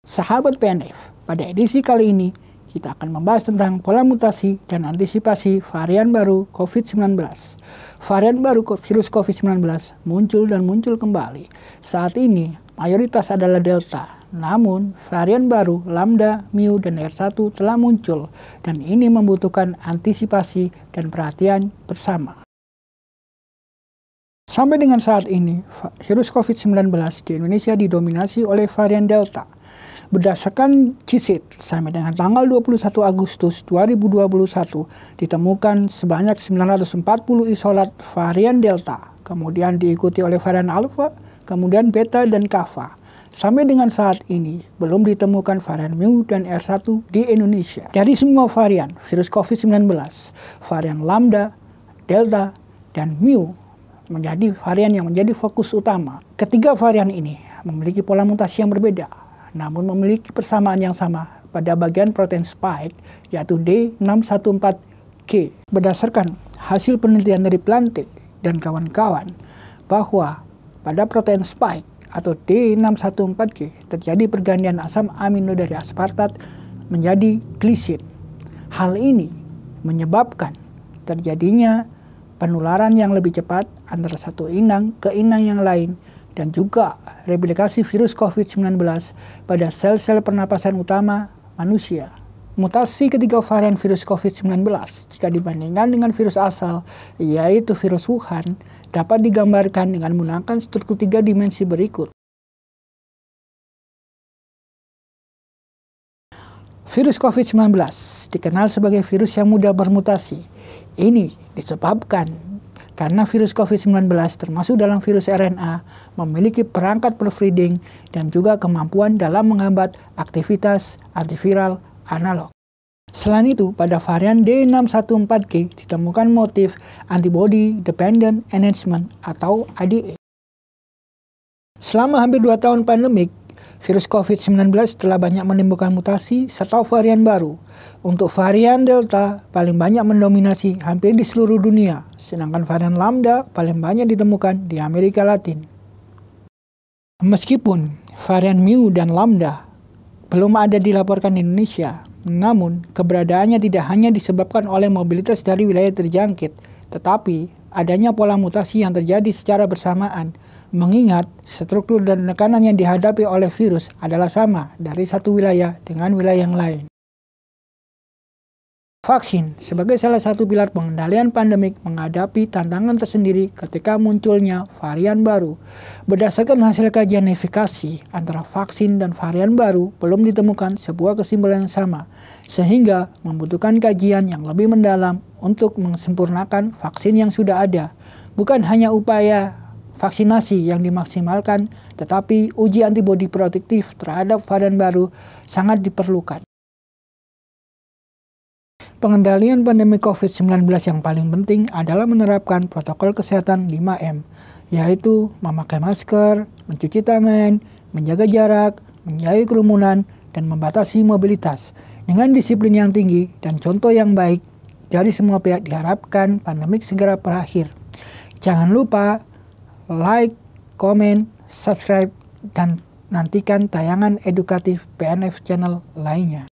Sahabat PNF, pada edisi kali ini kita akan membahas tentang pola mutasi dan antisipasi varian baru COVID-19. Varian baru virus COVID-19 muncul dan muncul kembali. Saat ini mayoritas adalah Delta. Namun, varian baru Lambda, Mu, dan R1 telah muncul dan ini membutuhkan antisipasi dan perhatian bersama. Sampai dengan saat ini, virus COVID-19 di Indonesia didominasi oleh varian Delta – Berdasarkan CISIT, sampai dengan tanggal 21 Agustus 2021, ditemukan sebanyak 940 isolat varian Delta, kemudian diikuti oleh varian Alpha, kemudian Beta, dan Kappa. Sampai dengan saat ini, belum ditemukan varian Mu dan R1 di Indonesia. Dari semua varian virus COVID-19, varian Lambda, Delta, dan Mu menjadi varian yang menjadi fokus utama. Ketiga varian ini memiliki pola mutasi yang berbeda, namun memiliki persamaan yang sama pada bagian protein spike yaitu D614K. Berdasarkan hasil penelitian dari Plante dan kawan-kawan bahwa pada protein spike atau d 614 k terjadi pergantian asam amino dari aspartat menjadi glisin. Hal ini menyebabkan terjadinya penularan yang lebih cepat antara satu inang ke inang yang lain dan juga replikasi virus COVID-19 pada sel-sel pernapasan utama manusia. Mutasi ketiga varian virus COVID-19 jika dibandingkan dengan virus asal, yaitu virus Wuhan, dapat digambarkan dengan menggunakan struktur tiga dimensi berikut. Virus COVID-19 dikenal sebagai virus yang mudah bermutasi. Ini disebabkan karena virus COVID-19 termasuk dalam virus RNA memiliki perangkat proofreading dan juga kemampuan dalam menghambat aktivitas antiviral analog. Selain itu, pada varian D614G ditemukan motif antibody dependent enhancement atau ADE. Selama hampir 2 tahun pandemik, virus COVID-19 telah banyak menimbulkan mutasi serta varian baru. Untuk varian Delta paling banyak mendominasi hampir di seluruh dunia sedangkan varian lambda paling banyak ditemukan di Amerika Latin. Meskipun varian mu dan lambda belum ada dilaporkan di Indonesia, namun keberadaannya tidak hanya disebabkan oleh mobilitas dari wilayah terjangkit, tetapi adanya pola mutasi yang terjadi secara bersamaan, mengingat struktur dan tekanan yang dihadapi oleh virus adalah sama dari satu wilayah dengan wilayah yang lain. Vaksin sebagai salah satu pilar pengendalian pandemik menghadapi tantangan tersendiri ketika munculnya varian baru. Berdasarkan hasil kajian efikasi antara vaksin dan varian baru, belum ditemukan sebuah kesimpulan yang sama, sehingga membutuhkan kajian yang lebih mendalam untuk mensempurnakan vaksin yang sudah ada. Bukan hanya upaya vaksinasi yang dimaksimalkan, tetapi uji antibodi protektif terhadap varian baru sangat diperlukan. Pengendalian pandemi COVID-19 yang paling penting adalah menerapkan protokol kesehatan 5M, yaitu memakai masker, mencuci tangan, menjaga jarak, menjauhi kerumunan, dan membatasi mobilitas. Dengan disiplin yang tinggi dan contoh yang baik, dari semua pihak diharapkan pandemik segera berakhir. Jangan lupa like, komen, subscribe, dan nantikan tayangan edukatif PNF Channel lainnya.